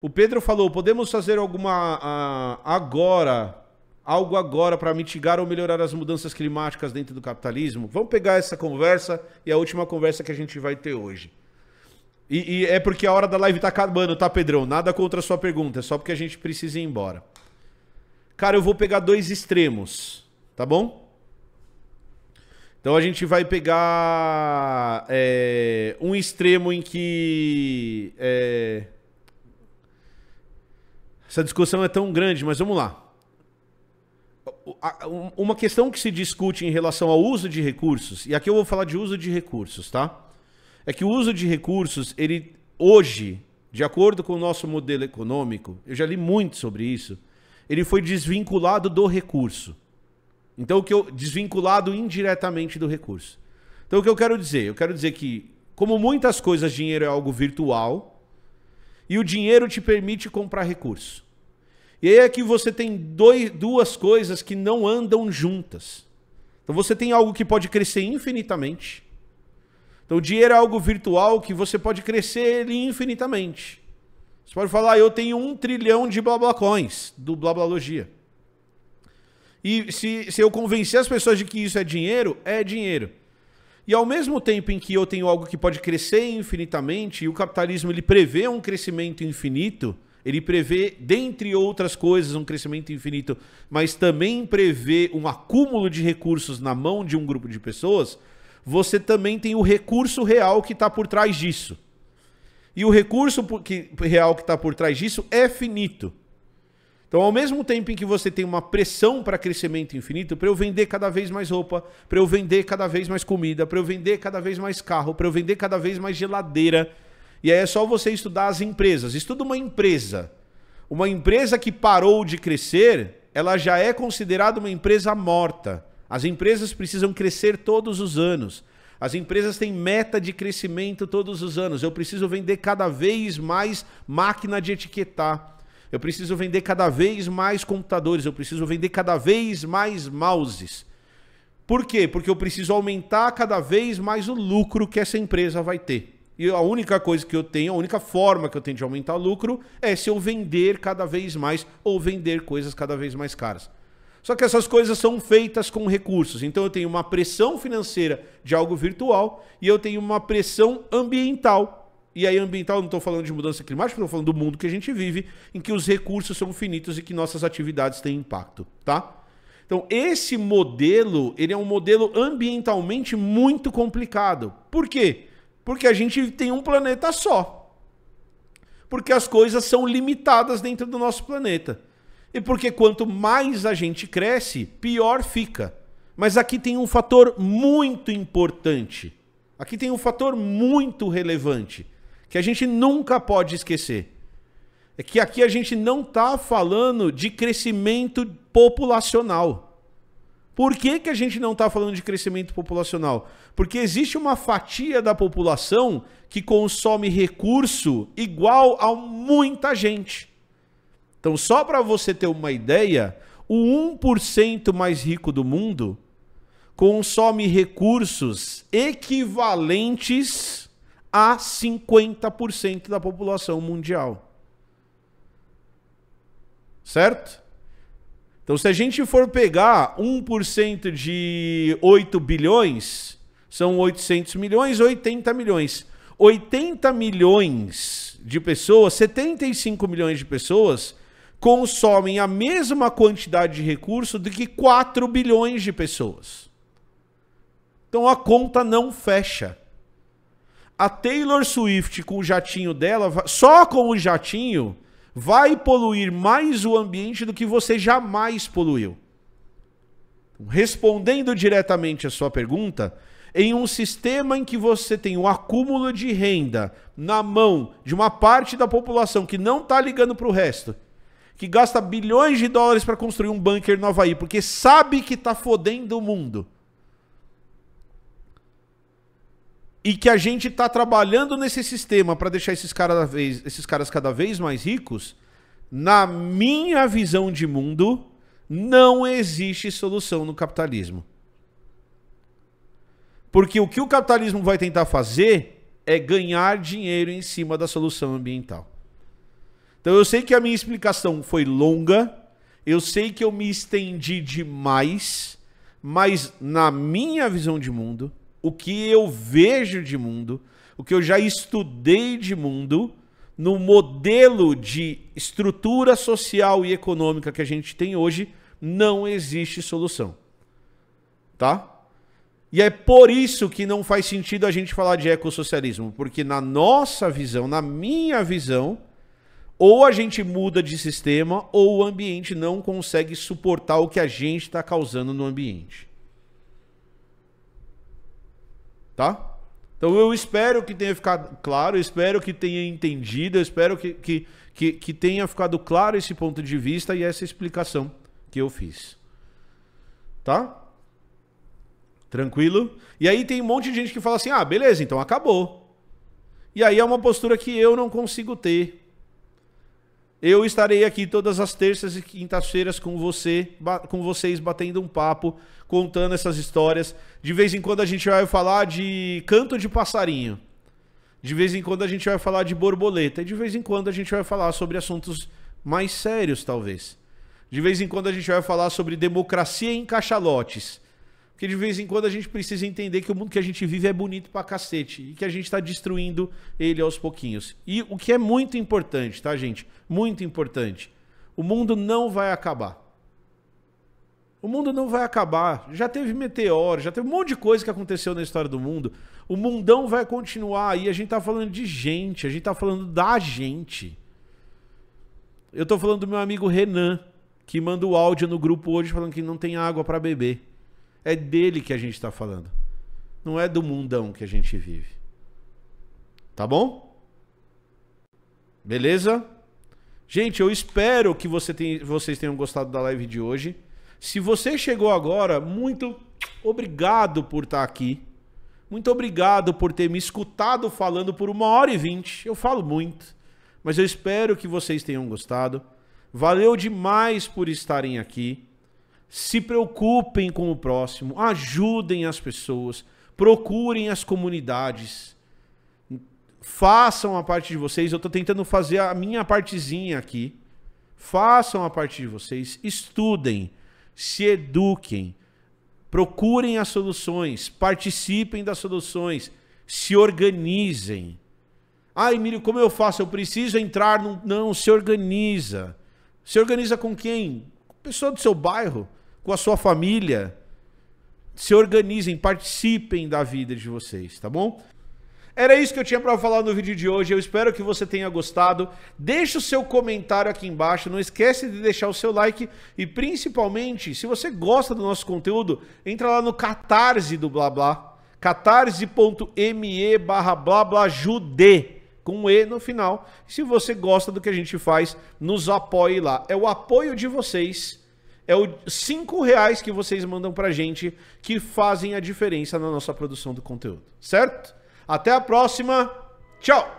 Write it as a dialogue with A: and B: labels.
A: O Pedro falou: podemos fazer alguma ah, agora, algo agora para mitigar ou melhorar as mudanças climáticas dentro do capitalismo? Vamos pegar essa conversa e a última conversa que a gente vai ter hoje. E, e é porque a hora da live tá acabando, tá, Pedrão? Nada contra a sua pergunta, é só porque a gente precisa ir embora. Cara, eu vou pegar dois extremos, tá bom? Então a gente vai pegar é, um extremo em que. É, essa discussão é tão grande, mas vamos lá. Uma questão que se discute em relação ao uso de recursos, e aqui eu vou falar de uso de recursos, tá? É que o uso de recursos, ele hoje, de acordo com o nosso modelo econômico, eu já li muito sobre isso, ele foi desvinculado do recurso. Então, o que eu. desvinculado indiretamente do recurso. Então, o que eu quero dizer? Eu quero dizer que, como muitas coisas, dinheiro é algo virtual e o dinheiro te permite comprar recurso. E aí é que você tem dois, duas coisas que não andam juntas. Então você tem algo que pode crescer infinitamente. Então o dinheiro é algo virtual que você pode crescer ele infinitamente. Você pode falar, ah, eu tenho um trilhão de blablacões do Blablalogia. E se, se eu convencer as pessoas de que isso é dinheiro, é dinheiro. E ao mesmo tempo em que eu tenho algo que pode crescer infinitamente, e o capitalismo ele prevê um crescimento infinito, ele prevê, dentre outras coisas, um crescimento infinito, mas também prevê um acúmulo de recursos na mão de um grupo de pessoas. Você também tem o recurso real que está por trás disso. E o recurso real que está por trás disso é finito. Então, ao mesmo tempo em que você tem uma pressão para crescimento infinito, para eu vender cada vez mais roupa, para eu vender cada vez mais comida, para eu vender cada vez mais carro, para eu vender cada vez mais geladeira, e aí é só você estudar as empresas. Estuda uma empresa. Uma empresa que parou de crescer, ela já é considerada uma empresa morta. As empresas precisam crescer todos os anos. As empresas têm meta de crescimento todos os anos. Eu preciso vender cada vez mais máquina de etiquetar. Eu preciso vender cada vez mais computadores. Eu preciso vender cada vez mais mouses. Por quê? Porque eu preciso aumentar cada vez mais o lucro que essa empresa vai ter. E a única coisa que eu tenho, a única forma que eu tenho de aumentar lucro é se eu vender cada vez mais ou vender coisas cada vez mais caras. Só que essas coisas são feitas com recursos. Então eu tenho uma pressão financeira de algo virtual e eu tenho uma pressão ambiental. E aí, ambiental, não estou falando de mudança climática, estou falando do mundo que a gente vive, em que os recursos são finitos e que nossas atividades têm impacto, tá? Então, esse modelo, ele é um modelo ambientalmente muito complicado. Por quê? Porque a gente tem um planeta só. Porque as coisas são limitadas dentro do nosso planeta. E porque quanto mais a gente cresce, pior fica. Mas aqui tem um fator muito importante. Aqui tem um fator muito relevante que a gente nunca pode esquecer. É que aqui a gente não está falando de crescimento populacional. Por que, que a gente não está falando de crescimento populacional? Porque existe uma fatia da população que consome recurso igual a muita gente. Então, só para você ter uma ideia, o 1% mais rico do mundo consome recursos equivalentes a 50% da população mundial. Certo? Então, se a gente for pegar 1% de 8 bilhões, são 800 milhões, 80 milhões. 80 milhões de pessoas, 75 milhões de pessoas consomem a mesma quantidade de recurso do que 4 bilhões de pessoas. Então a conta não fecha. A Taylor Swift com o jatinho dela, só com o jatinho, vai poluir mais o ambiente do que você jamais poluiu. Então, respondendo diretamente à sua pergunta, em um sistema em que você tem um acúmulo de renda na mão de uma parte da população que não está ligando para o resto, que gasta bilhões de dólares para construir um bunker no Havaí, porque sabe que está fodendo o mundo e que a gente está trabalhando nesse sistema para deixar esses, cara vez, esses caras cada vez mais ricos, na minha visão de mundo, não existe solução no capitalismo. Porque o que o capitalismo vai tentar fazer é ganhar dinheiro em cima da solução ambiental. Então eu sei que a minha explicação foi longa, eu sei que eu me estendi demais, mas na minha visão de mundo, o que eu vejo de mundo, o que eu já estudei de mundo, no modelo de estrutura social e econômica que a gente tem hoje, não existe solução. Tá? E é por isso que não faz sentido a gente falar de ecossocialismo, porque na nossa visão, na minha visão, ou a gente muda de sistema ou o ambiente não consegue suportar o que a gente está causando no ambiente. tá? Então eu espero que tenha ficado claro, espero que tenha entendido, espero que, que, que, que tenha ficado claro esse ponto de vista e essa explicação que eu fiz. Tá? Tranquilo? E aí tem um monte de gente que fala assim: ah, beleza, então acabou. E aí é uma postura que eu não consigo ter. Eu estarei aqui todas as terças e quintas-feiras com você, com vocês batendo um papo, contando essas histórias. De vez em quando a gente vai falar de canto de passarinho. De vez em quando a gente vai falar de borboleta. E de vez em quando a gente vai falar sobre assuntos mais sérios, talvez. De vez em quando a gente vai falar sobre democracia em cachalotes. Porque de vez em quando a gente precisa entender que o mundo que a gente vive é bonito pra cacete e que a gente está destruindo ele aos pouquinhos. E o que é muito importante, tá, gente? Muito importante. O mundo não vai acabar. O mundo não vai acabar. Já teve meteoro, já teve um monte de coisa que aconteceu na história do mundo. O mundão vai continuar e a gente tá falando de gente, a gente tá falando da gente. Eu tô falando do meu amigo Renan, que manda o áudio no grupo hoje falando que não tem água para beber. É dele que a gente está falando. Não é do mundão que a gente vive. Tá bom? Beleza? Gente, eu espero que você tem, vocês tenham gostado da live de hoje. Se você chegou agora, muito obrigado por estar tá aqui. Muito obrigado por ter me escutado falando por uma hora e vinte. Eu falo muito, mas eu espero que vocês tenham gostado. Valeu demais por estarem aqui se preocupem com o próximo, ajudem as pessoas, procurem as comunidades, façam a parte de vocês. Eu estou tentando fazer a minha partezinha aqui. Façam a parte de vocês, estudem, se eduquem, procurem as soluções, participem das soluções, se organizem. Ah, Emílio, como eu faço? Eu preciso entrar num. Não, se organiza. Se organiza com quem? pessoa do seu bairro, com a sua família. Se organizem, participem da vida de vocês, tá bom? Era isso que eu tinha para falar no vídeo de hoje. Eu espero que você tenha gostado. Deixe o seu comentário aqui embaixo. Não esquece de deixar o seu like. E principalmente, se você gosta do nosso conteúdo, entra lá no Catarse do blá catarse.me barra blablajude com um E no final. Se você gosta do que a gente faz, nos apoie lá. É o apoio de vocês é os cinco reais que vocês mandam pra gente que fazem a diferença na nossa produção do conteúdo, certo? Até a próxima. Tchau!